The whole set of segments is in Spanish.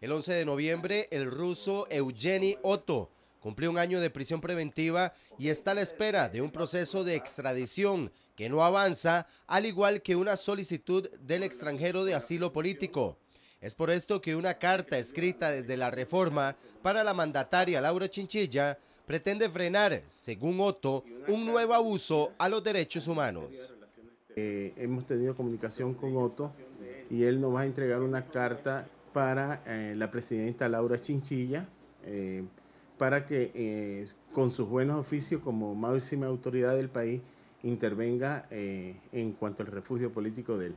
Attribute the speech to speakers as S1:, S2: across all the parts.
S1: El 11 de noviembre, el ruso Eugeni Otto cumplió un año de prisión preventiva y está a la espera de un proceso de extradición que no avanza, al igual que una solicitud del extranjero de asilo político. Es por esto que una carta escrita desde la reforma para la mandataria Laura Chinchilla pretende frenar, según Otto, un nuevo abuso a los derechos
S2: humanos. Eh, hemos tenido comunicación con Otto y él nos va a entregar una carta para eh, la presidenta Laura Chinchilla, eh, para que eh, con sus buenos oficios como máxima autoridad del país intervenga en cuanto al refugio político de él.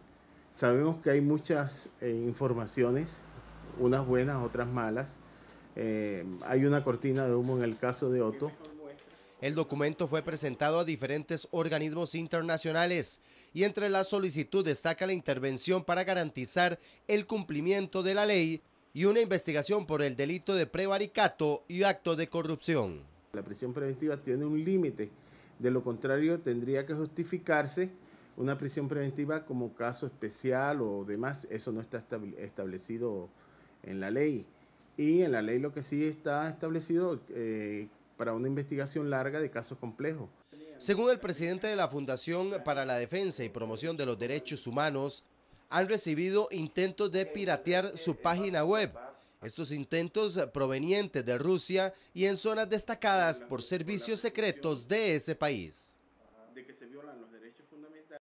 S2: Sabemos que hay muchas informaciones, unas buenas, otras malas. hay una cortina de humo en el caso de Otto. El documento fue presentado a diferentes organismos
S1: internacionales y entre la solicitud destaca la intervención para garantizar el cumplimiento de la ley y una investigación por el delito de prevaricato y acto de
S2: corrupción. La prisión preventiva tiene un límite, de lo contrario tendría que justificarse una prisión preventiva como caso especial o demás, eso no está establecido en la ley. Y en la ley lo que sí está establecido eh, para una investigación larga de casos complejos. Según el presidente de la Fundación
S1: para la Defensa y Promoción de los Derechos Humanos, han recibido intentos de piratear su página web. Estos intentos provenientes de Rusia y en zonas destacadas por servicios secretos de ese país.